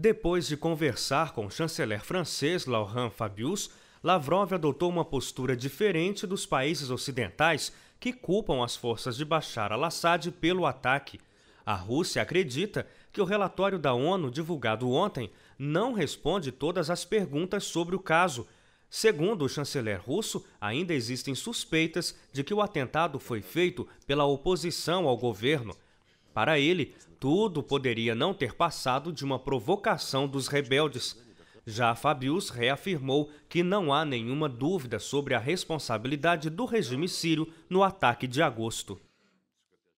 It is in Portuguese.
Depois de conversar com o chanceler francês Laurent Fabius, Lavrov adotou uma postura diferente dos países ocidentais que culpam as forças de Bashar al-Assad pelo ataque. A Rússia acredita que o relatório da ONU divulgado ontem não responde todas as perguntas sobre o caso. Segundo o chanceler russo, ainda existem suspeitas de que o atentado foi feito pela oposição ao governo. Para ele, tudo poderia não ter passado de uma provocação dos rebeldes. Já Fabius reafirmou que não há nenhuma dúvida sobre a responsabilidade do regime sírio no ataque de agosto.